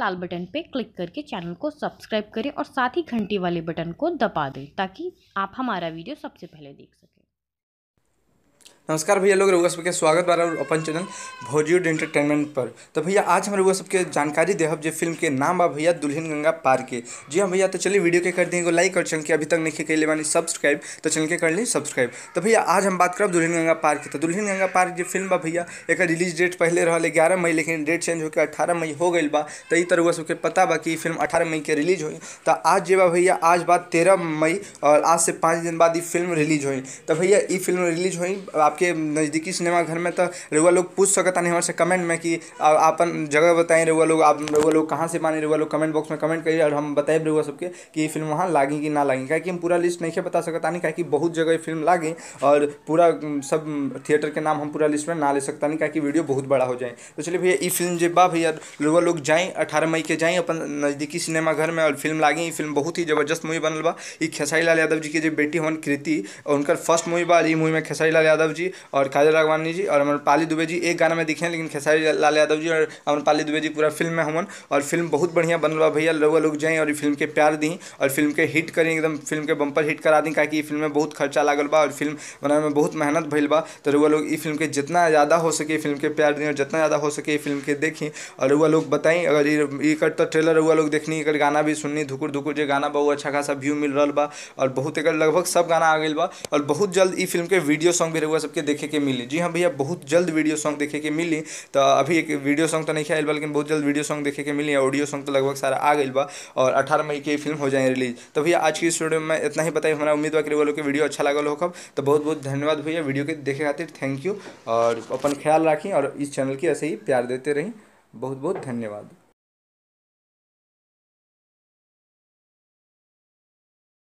लाल button पे click करके channel को सब्सक्राइब करें और साथ ही घंटी वाले बटन को दबा दें ताकि आप हमारा वीडियो सबसे पहले देख सकें नमस्कार भैया लोग रउआ सबके स्वागत बार अपन चैनल भोजयूड एंटरटेनमेंट पर तो भैया आज हम रउआ सबके जानकारी देहब जो फिल्म के नाम बा भैया दुल्हन गंगा पार के जी हाँ भैया तो चलिए वीडियो के कर देंगे लाइक और चैनल के अभी तक नहीं कैले मानी सब्सक्राइब तो चैनल के कर ली सब्सक्राइब तो भैया आज हम बात करब दुल्हन गंगा पार्क की तो दुल्हन गंगा पार्क जो फिल्म बा भैया एक रिलीज डेट पहले रहा ग्यारह मई लेकिन डेट चेंज होकर अठारह मई हो गई बा तो तर रउआ सबके पता बा कि फिल्म अठारह मई के रिलीज हुई तो आज जे बा भैया आज बात तेरह मई और आज से पाँच दिन बाद ये फिल्म रिलीज हुई तो भैया ये फिल्म रिलीज हुई आपके नज़दीकी सिनेमा घर में तो रुआ लोग पूछ सकता नहीं हमारे कमेंट में कि अपन जगह बताएं रुआ लोग आप रउआ लोग कहाँ से माने रउआ लोग कमेंट बॉक्स में कमेंट करिए और हम बताए रउआ सबके कि फिल्म वहाँ लागी कि ना लागें क्या कि हम पूरा लिस्ट नहीं बता सकता नहीं क्या कि बहुत जगह ये फिल्म लागी और पूरा सब थिएटर के नाम हम पूरा लिस्ट में ना ले सकता नहीं क्या कि वीडियो बहुत बड़ा हो जाए तो चलिए भैया ये फिल्म जब बा भैया रुआ लोग जाएँ अठारह मई के जाएँ अपन नज़दीकी सिनेमा घर में और फिल्म लागी फिल्म बहुत ही जबरदस्त मूवी बनल बा खेसारी लाल यादव जी के जो बेटी हन कृति और उनका फर्स्ट मूवी बा मूवी में खेसारी लाल यादव जी जी और काजल राघवानी जी और पाली दुबे जी एक गाना में दिखे हैं लेकिन खेसारी लाल यादव जी और पाली दुबे जी पूरा फिल्म में हमन और फिल्म बहुत बढ़िया बनल बा भैया लोग लोग जाएँ और फिल्म के प्यार दी और फिल्म के हिट करी एकदम फिल्म के बम्पर हिट करा दी क्या कि फिल्म में बहुत खर्चा लागल बा और फिल्म बनाने में बहुत मेहनत भैल बा तो रुआ लोग फिल्म के जितना ज़्यादा हो सके फिल्म के प्यार दी और जितना ज़्यादा हो सके फिल्म के देखी और रुआ लोग बताई अगर इकर तो ट्रेलर हुआ लोग देखनी एक गाना भी सुननी धुकुर धुकुर जो गाना बा अच्छा खासा व्यू मिल रहा बा और बहुत एक लगभग सब गाना आ गई बा और बहुत जल्द इ फिल्म के वीडियो सॉन्ग भी रुआ सब के देखे के मिली जी हाँ भैया बहुत जल्द वीडियो सॉन्ग देखे के मिली तो अभी एक वीडियो सॉन्ग तो नहीं आयल बल्कि लेकिन बहुत जल्द वीडियो सॉन्ग देखे के मिली ऑडियो सॉन्ग तो लगभग सारा आ गई बा और अठारह मई की फिल्म हो जाए रिलीज तो भैया आज की स्टूडियो में इतना ही बताइए हमारा उम्मीद बा कि वीडियो अच्छा लगल हो तो बहुत बहुत धन्यवाद भैया वीडियो के देखे खातिर थैंक यू और अपन ख्याल रखें और इस चैनल की ऐसे ही प्यार देते रहें बहुत बहुत धन्यवाद